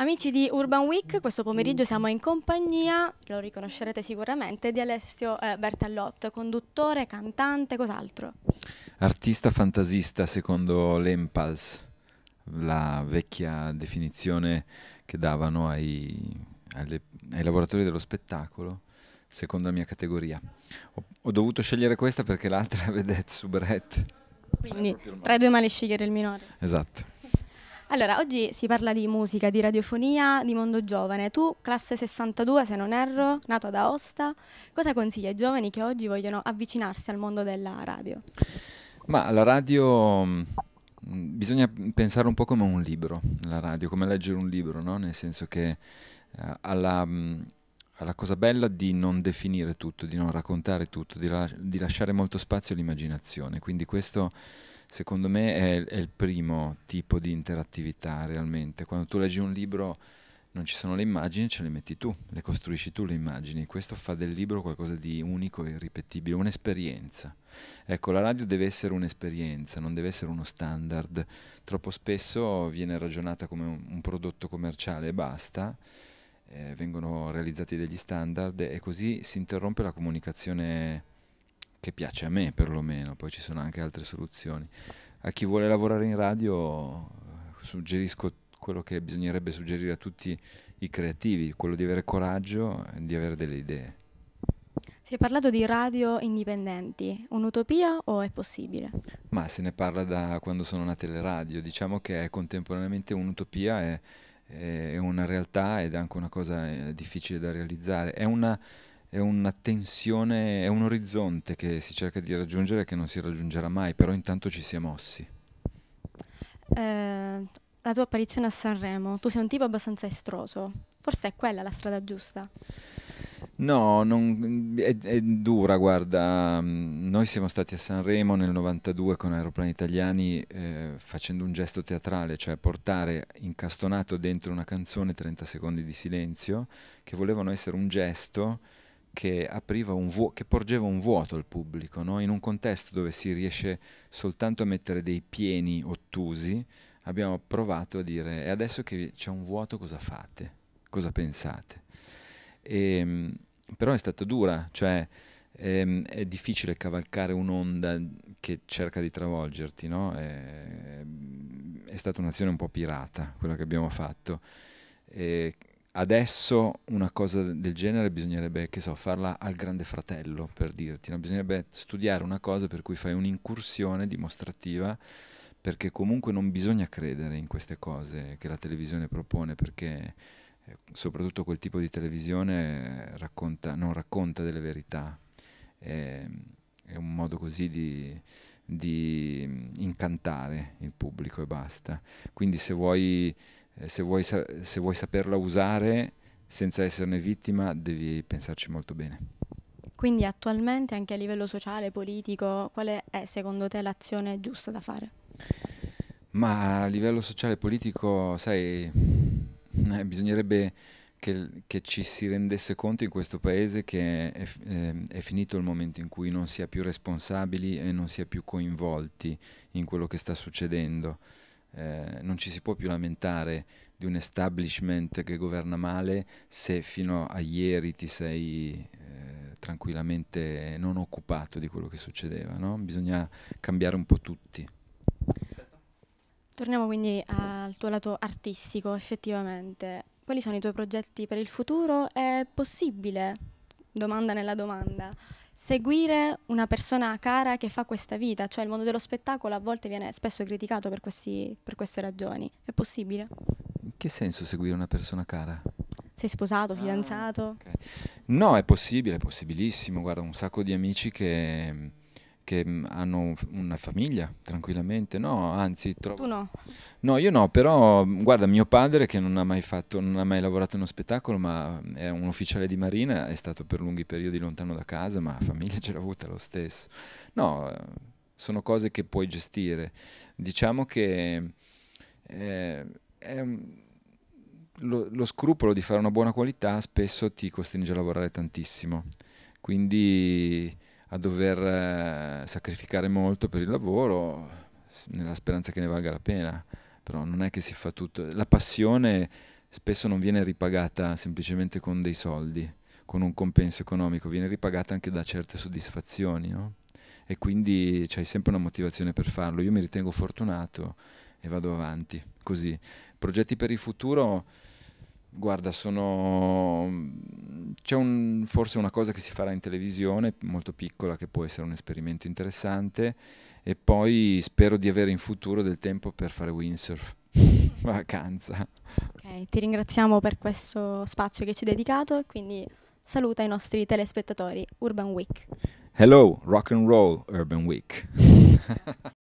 Amici di Urban Week, questo pomeriggio mm. siamo in compagnia, lo riconoscerete sicuramente, di Alessio eh, Bertallot, conduttore, cantante, cos'altro? Artista fantasista secondo l'Empals, la vecchia definizione che davano ai, alle, ai lavoratori dello spettacolo, secondo la mia categoria. Ho, ho dovuto scegliere questa perché l'altra è vedette, Subrette. Quindi tra i due mali scegliere il minore. Esatto. Allora, oggi si parla di musica, di radiofonia, di mondo giovane. Tu, classe 62, se non erro, nato ad Aosta, cosa consigli ai giovani che oggi vogliono avvicinarsi al mondo della radio? Ma la radio mm, bisogna pensare un po' come un libro, la radio, come leggere un libro, no? Nel senso che eh, alla mm, la cosa bella di non definire tutto, di non raccontare tutto, di, la di lasciare molto spazio all'immaginazione. Quindi questo secondo me è, è il primo tipo di interattività realmente. Quando tu leggi un libro non ci sono le immagini, ce le metti tu, le costruisci tu le immagini. Questo fa del libro qualcosa di unico e irripetibile, un'esperienza. Ecco, la radio deve essere un'esperienza, non deve essere uno standard. Troppo spesso viene ragionata come un, un prodotto commerciale e basta. Eh, vengono realizzati degli standard e così si interrompe la comunicazione che piace a me perlomeno, poi ci sono anche altre soluzioni. A chi vuole lavorare in radio eh, suggerisco quello che bisognerebbe suggerire a tutti i creativi, quello di avere coraggio e di avere delle idee. Si è parlato di radio indipendenti, un'utopia o è possibile? Ma se ne parla da quando sono nate le radio, diciamo che è contemporaneamente un'utopia, è, è una realtà ed è anche una cosa eh, difficile da realizzare. È una è una tensione, è un orizzonte che si cerca di raggiungere e che non si raggiungerà mai, però intanto ci si è mossi. Eh, la tua apparizione a Sanremo, tu sei un tipo abbastanza estroso, forse è quella la strada giusta? No, non, è, è, dura, guarda, mm, noi siamo stati a Sanremo nel 92 con Aeroplani Italiani eh, facendo un gesto teatrale, cioè portare incastonato dentro una canzone 30 secondi di silenzio che volevano essere un gesto che, apriva un vuoto, che porgeva un vuoto al pubblico, no? in un contesto dove si riesce soltanto a mettere dei pieni ottusi, abbiamo provato a dire e adesso che c'è un vuoto cosa fate, cosa pensate. E, ehm, però è stata dura, cioè ehm, è difficile cavalcare un'onda che cerca di travolgerti, no? è, è stata un'azione un po' pirata quella che abbiamo fatto. E, adesso una cosa del genere bisognerebbe, che so, farla al grande fratello, per dirti, no? bisognerebbe studiare una cosa per cui fai un'incursione dimostrativa, perché comunque non bisogna credere in queste cose che la televisione propone, perché eh, soprattutto quel tipo di televisione racconta, non racconta delle verità, è, è un modo così di di incantare il pubblico e basta. Quindi se vuoi eh, se vuoi, se vuoi saperla usare senza esserne vittima devi pensarci molto bene. Quindi attualmente anche a livello sociale, politico, qual è secondo te l'azione giusta da fare? Ma a livello sociale e politico, sai, eh, bisognerebbe che, che, ci si rendesse conto in questo paese che è, eh, è, finito il momento in cui non si è più responsabili e non si è più coinvolti in quello che sta succedendo. Eh, non ci si può più lamentare di un establishment che governa male se fino a ieri ti sei eh, tranquillamente non occupato di quello che succedeva. No? Bisogna cambiare un po' tutti. Torniamo quindi al tuo lato artistico, effettivamente. Quali sono i tuoi progetti per il futuro? È possibile? Domanda nella domanda seguire una persona cara che fa questa vita, cioè il mondo dello spettacolo a volte viene spesso criticato per, questi, per queste ragioni. È possibile? In che senso seguire una persona cara? Sei sposato, ah, fidanzato? Ah, okay. No, è possibile, è possibilissimo. Guarda, un sacco di amici che che mm, hanno una famiglia tranquillamente, no, anzi trovo... Tu no? No, io no, però mm, guarda, mio padre che non ha mai, fatto, non ha mai lavorato in uno spettacolo, ma è un ufficiale di marina, è stato per lunghi periodi lontano da casa, ma famiglia ce l'ha avuta lo stesso. No, eh, sono cose che puoi gestire. Diciamo che eh, è, lo, lo scrupolo di fare una buona qualità spesso ti costringe a lavorare tantissimo, quindi a dover eh, sacrificare molto per il lavoro nella speranza che ne valga la pena, però non è che si fa tutto, la passione spesso non viene ripagata semplicemente con dei soldi, con un compenso economico, viene ripagata anche da certe soddisfazioni no? e quindi c'hai sempre una motivazione per farlo, io mi ritengo fortunato e vado avanti così. Progetti per il futuro Guarda, sono... Mm, c'è un, forse una cosa che si farà in televisione, molto piccola, che può essere un esperimento interessante, e poi spero di avere in futuro del tempo per fare windsurf, vacanza. Ok, ti ringraziamo per questo spazio che ci hai dedicato quindi saluta i nostri telespettatori Urban Week. Hello, rock and roll Urban Week.